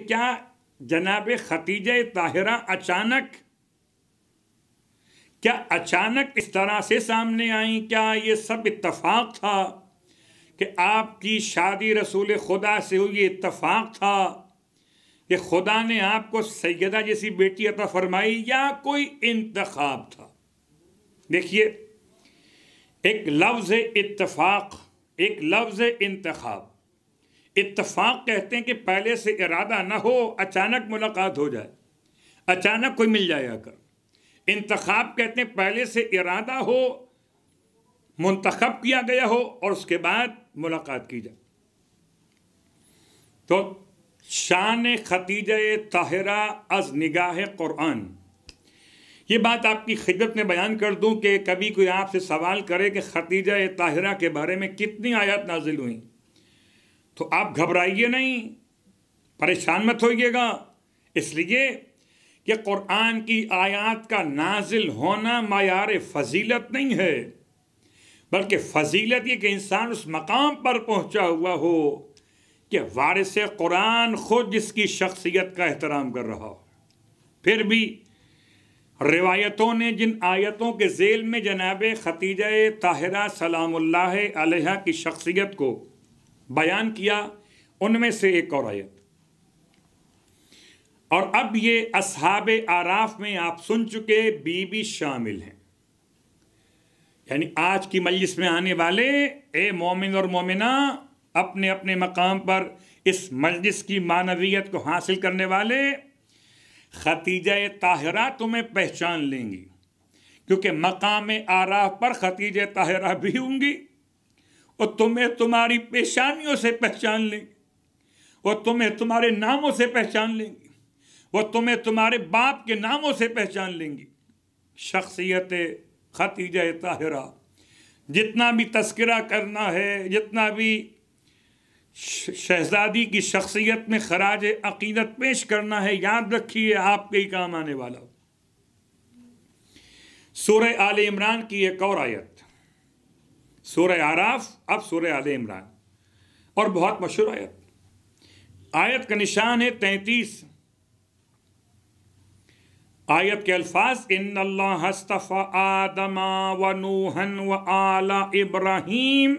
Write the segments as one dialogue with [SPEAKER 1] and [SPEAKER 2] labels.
[SPEAKER 1] क्या जनाब खतीज ताहिरा अचानक क्या अचानक इस तरह से सामने आई क्या ये सब इतफाक था कि आपकी शादी रसूल खुदा से हुई ये था कि खुदा ने आपको सैदा जैसी बेटी अता फरमाई या कोई इंतखाब था देखिए एक लफ्ज़ इतफाक एक लफ्ज़ इंतखाब इतफाक कहते हैं कि पहले से इरादा ना हो अचानक मुलाकात हो जाए अचानक कोई मिल जाए आकर इंतखाब कहते हैं पहले से इरादा हो मुंतखब किया गया हो और उसके बाद मुलाकात की जाए तो शान खतीज ताहिरा अज निगाह क़ुरान ये बात आपकी खिदमत में बयान कर दूं कि कभी कोई आपसे सवाल करे कि खतीजा ताहिरा के बारे में कितनी आयत नाजिल हुई तो आप घबराइए नहीं परेशान मत होइएगा इसलिए कि कुरान की आयत का नाजिल होना मैार फजीलत नहीं है बल्कि फजीलत ये कि इंसान उस मकाम पर पहुंचा हुआ हो कि वारिस कुरान खुद जिसकी शख्सियत का एहतराम कर रहा हो फिर भी रिवायतों ने जिन आयतों के जेल में जनाब खतीजा ताहरा सलाम की शख्सियत को बयान किया उनमें से एक और आयत और अब ये असहाब आराफ में आप सुन चुके बीबी शामिल हैं यानी आज की मजलिस में आने वाले ए मोमिन और मोमिना अपने अपने मकाम पर इस मजलिस की मानवीयत को हासिल करने वाले खतीजा ताहरा तुम्हें पहचान लेंगी क्योंकि मकाम आराफ पर खतीज ताहरा भी होंगी और तुम्हें तुम्हारी पेशानियों से पहचान लेंगे वो तुम्हें तुम्हारे नामों से पहचान लेंगे वो तुम्हें तुम्हारे बाप के नामों से पहचान लेंगे शख्सियत खतीज ताहरा जितना भी तस्करा करना है जितना भी शहजादी की शख्सियत में खराज अकीदत पेश करना है याद रखिए आपके ही काम आने वाला सूर्य आल इमरान की एक और आयत सूर आराफ अब सूर्य आल इमरान और बहुत मशहूर आयत आयत का निशान है तैतीस आयत के अल्फाज इन हस्तफा आदमा व नूहन व आला इब्राहिम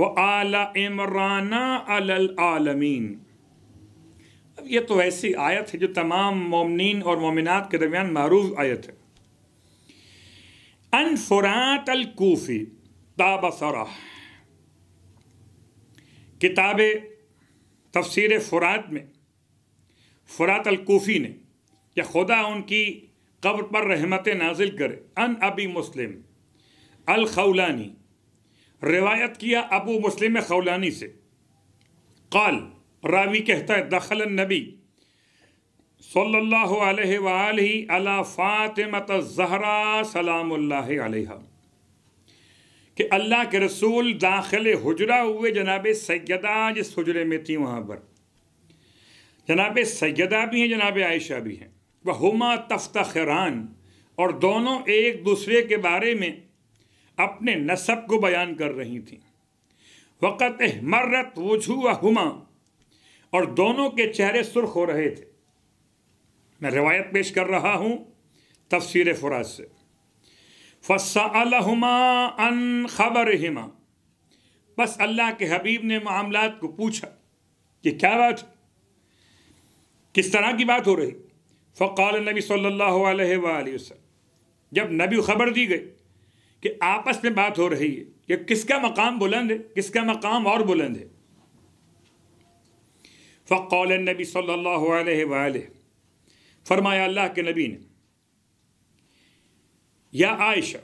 [SPEAKER 1] व आला इमराना अल आलमीन अब ये तो ऐसी आयत है जो तमाम मोमिन और मोमिनत के दरमियान मरूफ आयत है अनफुरात अलकूफ़ी ताब सरा किताब तफसर फ़ुरात में फ़ुरात अलकूफ़ी ने या खुदा उनकी कब्र पर रहमत नाजिल करे अन अबी मुस्लिम अलखौलानी रिवायत किया अबू मुस्लिम खौलानी से कल रावी कहता है दखल नबी सल्ला फातिमत ज़हरा सलाम कि अल्लाह के रसूल दाखिल हजरा हुए जनाब सैदा जिस हजरे में थी वहाँ पर जनाब सैदा भी हैं जनाब आयशा भी हैं वह हुमा तफ्तरान और दोनों एक दूसरे के बारे में अपने नसब को बयान कर रही थी वक़त मर्रत वजू हुमा और दोनों के चेहरे सुर्ख हो रहे थे मैं रिवायत पेश कर रहा हूँ तफसीर फराज से फ़समा अन खबर हिमा बस अल्लाह के हबीब ने मामला को पूछा कि क्या बात किस तरह की बात हो रही फ़ाल नबी सल्लल्लाहु अलैहि वसल्लम जब नबी खबर दी गई कि आपस में बात हो रही है कि किसका मकाम बुलंद है किसका मकाम और बुलंद है फ़ाल नबी सल्लल्लाहु अलैहि वसल्लम फरमाया अल्लाह के नबी ने या आयशा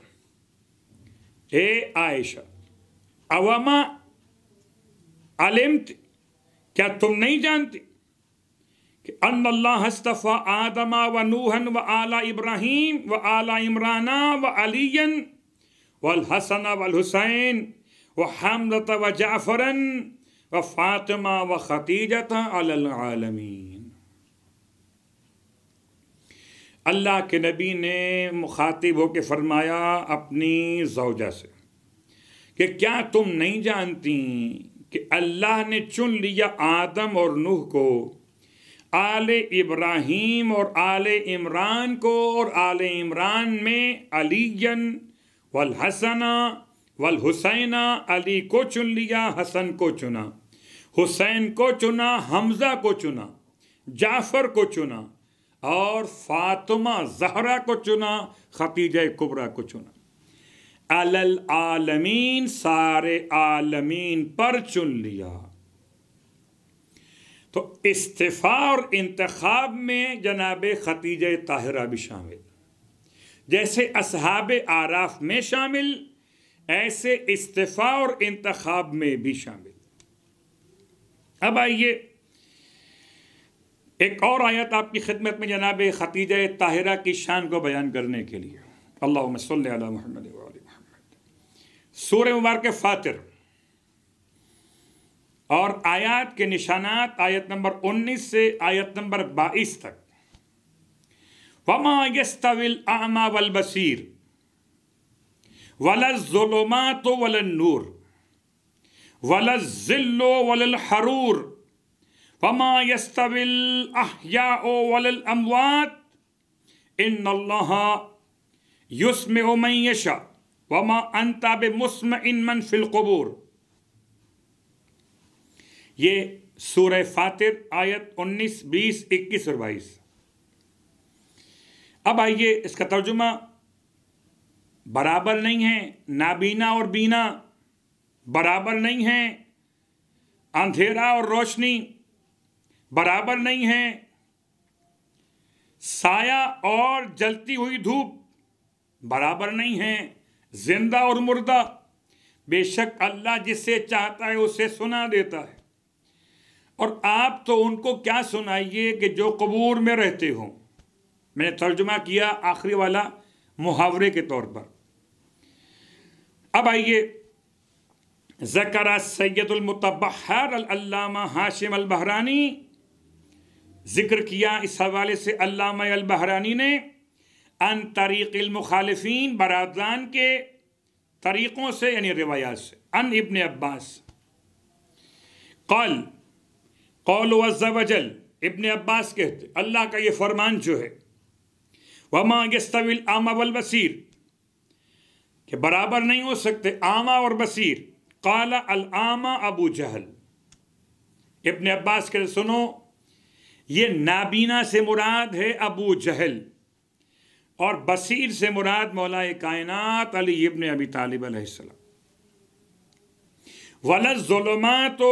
[SPEAKER 1] ए आयशा अवामा आलिम क्या तुम नहीं जानती कि हस्तफा आदमा व नूहन व आला इब्राहिम व आला इमराना व अलियन वलहसन हुसैन व हमदत व जाफ़रन व फातिमा व खतीजत अलमीन अल्लाह के नबी ने मुखातिब होकर फरमाया अपनी जौजा से कि क्या तुम नहीं जानती कि अल्लाह ने चुन लिया आदम और नूह को आले इब्राहीम और आले इमरान को और आले इमरान में अलीन वल हसना वल हुसैना अली को चुन लिया हसन को चुना हुसैन को चुना हमज़ा को चुना जाफ़र को चुना और फातिमा जहरा को चुना खतीज कुबरा को चुना अल आलमीन सारे आलमीन पर चुन लिया तो इस्तीफ़ा और इंतखाब में जनाब खतीज ताहरा भी शामिल जैसे असहाब आराफ में शामिल ऐसे इस्तीफ़ा और इंतखाब में भी शामिल अब आइए एक और आयत आपकी खिदमत में जनाब खतीज ताहिरा की शान को बयान करने के लिए अल्लाह महमद सूर मुबारक फ़ातिर और आयत के निशानात आयत नंबर 19 से आयत नंबर 22 तक वमा यस्तविल आमा वल बसीर तो वलन नूर जिल्लो वल हरूर फमा यस्तविल ओ वलल युस्म ओमैशा वमा अंता मुस्म इन मन फिलकबूर ये सूर फातिर आयत उन्नीस बीस इक्कीस और बाईस अब आइए इसका तर्जुमा बराबर नहीं है नाबीना और बीना बराबर नहीं है अंधेरा और रोशनी बराबर नहीं है साया और जलती हुई धूप बराबर नहीं है जिंदा और मुर्दा बेशक अल्लाह जिसे चाहता है उसे सुना देता है और आप तो उनको क्या सुनाइए कि जो कबूर में रहते हो मैंने तर्जुमा किया आखिरी वाला मुहावरे के तौर पर अब आइए जकरा सैदुलमतबहर हाशिम अलबहरानी जिक्र किया इस हवाले से अल्लामा अलबहरानी ने अन तरीक़ालमुखालफिन बराबदान के तरीक़ों से यानी रिवायात से अन इबन अब्बास कौल कौल वजल इबन अब्बास कहते अल्लाह का ये फरमान जो है वमा यस्तविल आमा वल बसीर के बराबर नहीं हो सकते आमा और बसीर काला अल आमा अबू जहल इबन अब्बास कहते सुनो ये नाबीना से मुराद है अबू जहल और बसीर से मुराद मौलाए कायनात अली इब्न अबी तालिब अलैहिस्सलाम वलत तो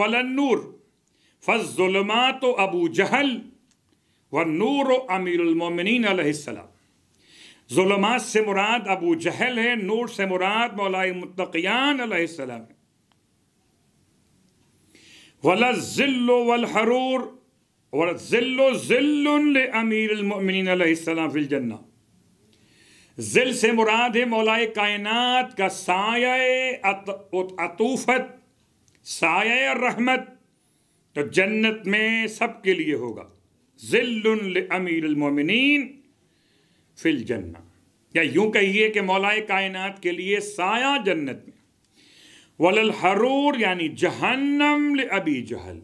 [SPEAKER 1] वलनूर फजुलमा तो अबू जहल व नूर अमीरमिन अलैहिस्सलाम से मुराद अबू जहल है नूर से मुराद मौलाए मुतकियान अलैहिस्सलाम जिल्लो वल हरूर अमीर फिल जन्ना जिल से मुराद है मौलाए कायनात का साय अतूफत साय रहमत तो जन्नत में सबके लिए होगा जिल अमीर मोमिन फिल जन्ना या यूं कहिए कि मौलाए कायनात के लिए साया जन्नत में वलल हरूर यानी जहन्नम अबी जहल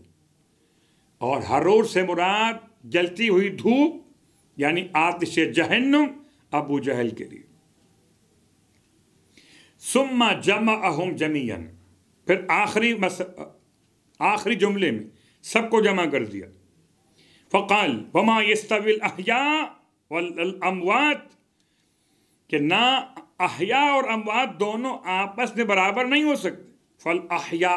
[SPEAKER 1] और हरोर से मुराद जलती हुई धूप यानी आतिश जहन्नुम अबू जहल के लिए सुम्मा जमा अहम जमीयन फिर आखिरी मस आखिरी जुमले में सबको जमा कर दिया फ़काल वमा यस्तविल अहिया अमवात कि ना अहया और अमवात दोनों आपस में बराबर नहीं हो सकते फल अहिया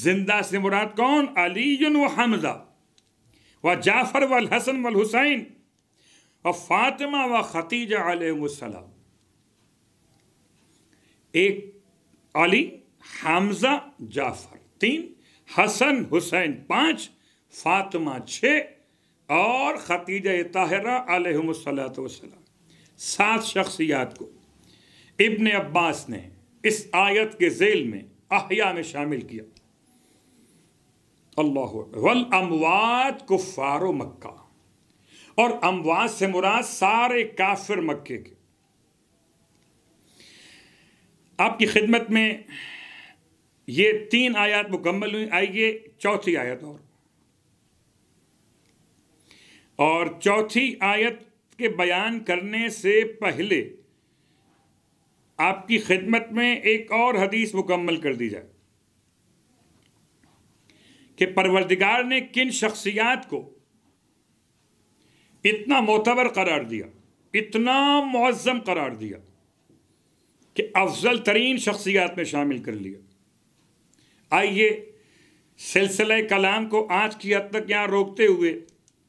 [SPEAKER 1] जिंदा से मुराद कौन अली व हमजा व जाफ़र वल हसन वल हुसैन व फातिमा व खतीजा आलम एक अली हमजा जाफ़र तीन हसन हुसैन पांच फातिमा छ और खतीजा ताहरा आलमसलाम सात शख्सियात को इब्ने अब्बास ने इस आयत के जेल में अहिया में शामिल किया अल्लाह वल अमवात कुफारो मक्का और अमवात से मुराद सारे काफिर मक्के के आपकी खिदमत में ये तीन आयत मुकम्मल हुई आइए चौथी आयत और और चौथी आयत के बयान करने से पहले आपकी खिदमत में एक और हदीस मुकम्मल कर दी जाए कि परवरदिगार ने किन शख्सियात को इतना मोतबर करार दिया इतना मुआज़म करार दिया कि अफजल तरीन शख्सियात में शामिल कर लिया आइए सिलसिले कलाम को आज की हद तक यहाँ रोकते हुए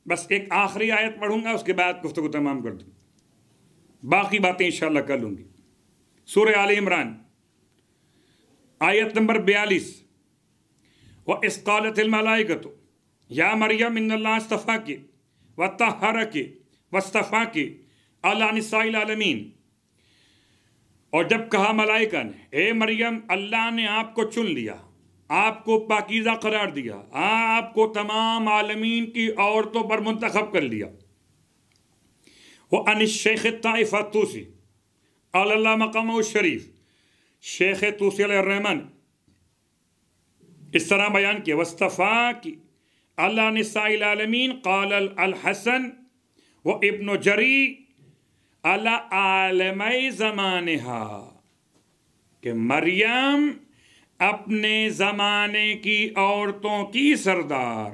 [SPEAKER 1] बस एक आखिरी आयत पढ़ूंगा उसके बाद गुफ्तु तमाम कर दूँ बाकी बातें इंशाल्लाह कर लूँगी सूर्य आल इमरान आयत नंबर बयालीस व इसकालतमलाइकत या मरियम इन्नल्लास्तफ़ा के व तहर के वस्तफ़ा के अलासाईलमीन और जब कहा मलाइका ने ए मरियम अल्लाह ने आपको चुन लिया आपको पाकिज़ा करार दिया आपको तमाम आलमीन की औरतों पर मंतखब कर लिया वह अन शेख तूसी अल्लाह मकाम शरीफ शेख तूसी रहमान इस तरह बयान किया वस्तफ़ा की अल्लाह ने सालमीन कालहसन व इब्न जरी अला आलम ज़मान के मरियम अपने ज़माने की औरतों की सरदार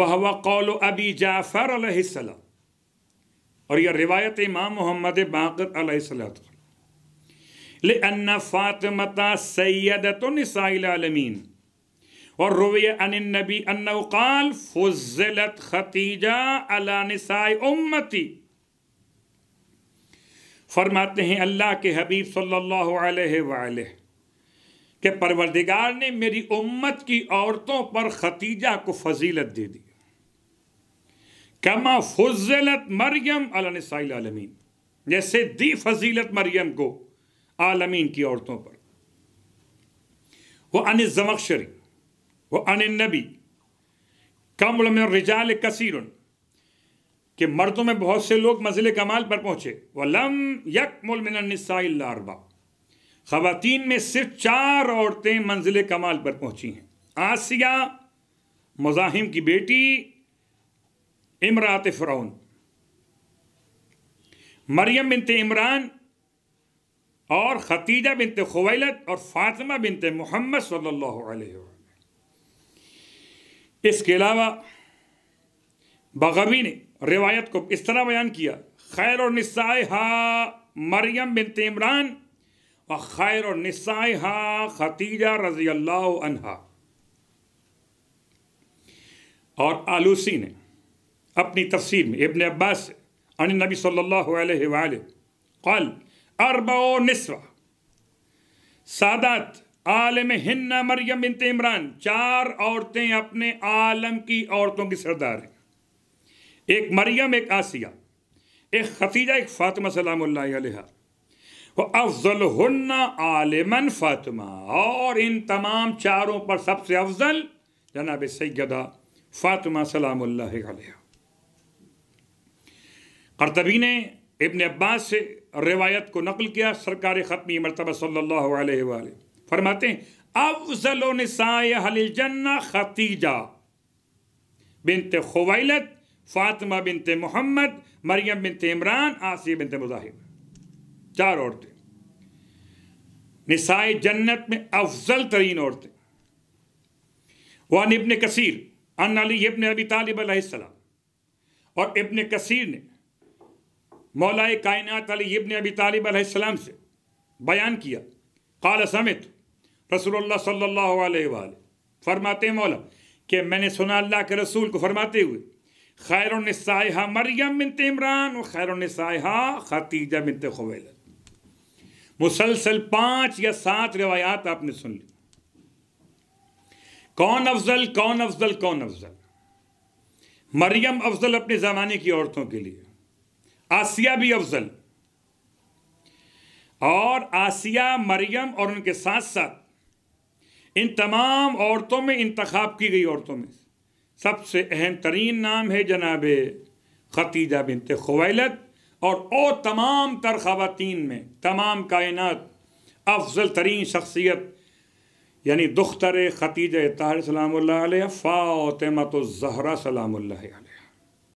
[SPEAKER 1] वह व कौल अबी जाफ़र अलैहिस्सलाम और यह रिवायत इमाम मोहम्मद बाकर अलैहिस्सलाम ले अन्ना फ़ातिमता आलमीन और रुविय नबी अनुकाल फुजलत खतीजा अला उम्मती फरमाते हैं अल्लाह के हबीब सल्लल्लाहु अलैहि वाले के परवरदिगार ने मेरी उम्मत की औरतों पर खतीजा को फजीलत दे दी कमा फजलत मरियम आलमीन जैसे दी फजीलत मरियम को आलमीन की औरतों पर वो अनिल व नबी कम उम्र रिजाल कसीर कि मर्दों में बहुत से लोग मंजिल कमाल पर पहुंचे व लम यक यकमसाबा ख़वातीन में सिर्फ चार औरतें मंजिल कमाल पर पहुंची हैं आसिया मुजाहिम की बेटी इमरात फ़रौन मरियम बिनते इमरान और खतीजा बिनते खुवैलत और फातिमा बिनते मोहम्मद सल्लल्लाहु इसके अलावा बगवी ने रिवायत को इस तरह बयान किया खैर और नसाए हा मरियम बिन तेमरान और खैर और नसाए हा खतीजा रजी अल्लाह और आलूसी ने अपनी तफसीर में इबन अब्बास से अन नबी सल्लल्लाहु अलैहि वसल्लम कल अरबा निस्वा सादात आलम हिन्ना मरियम बिन इमरान चार औरतें अपने आलम की औरतों की सरदार हैं एक मरियम एक आसिया एक खतीजा एक फ़ातिमा सलाम अफजल हन्ना आलमन फ़ातिमा और इन तमाम चारों पर सबसे अफजल जनाब सैदा फ़ातिमा सलाम करतबी ने इबन अब्बास से रिवायत को नकल किया सरकार ख़त्मी मरतबा सल्ला फरमाते हैं अफजलो निसाय हल जन्ना खतीजा बिनते खवैलत फातिमा बिनते मोहम्मद मरियम बिनते इमरान आसिया बिनते मुजाहिर चार औरतें निसाए जन्नत में अफजल तरीन औरतें वान इबन कसीर अन अली इबन अबी तालिब अलैहिस्सलाम और इबन कसीर ने मौलाए कायनात अली इबन अबी तालिब अलैहिस्सलाम से बयान किया काल समित रसूलुल्लाह सल्लल्लाहु अलैहि वसल्लम फरमाते हैं मौला कि मैंने सुना अल्लाह के रसूल को फरमाते हुए खैर नसाहा मरियम मिनत इमरान और खैर नसाहा खतीजा मिनत खवेल मुसलसल पाँच या सात रिवायात आपने सुन ली कौन अफजल कौन अफजल कौन अफजल मरियम अफजल अपने ज़माने की औरतों के लिए आसिया भी अफजल और आसिया मरियम और उनके साथ साथ इन तमाम औरतों में इंतखब की गई औरतों में सबसे अहम तरीन नाम है जनाब खतीजा बिनत खवैलत और ओ तमाम तर खातन में तमाम कायनत अफजल तरीन शख्सियत यानी दुख्तर खतीज तार सलाम फ़ातमत ज़हरा सलाम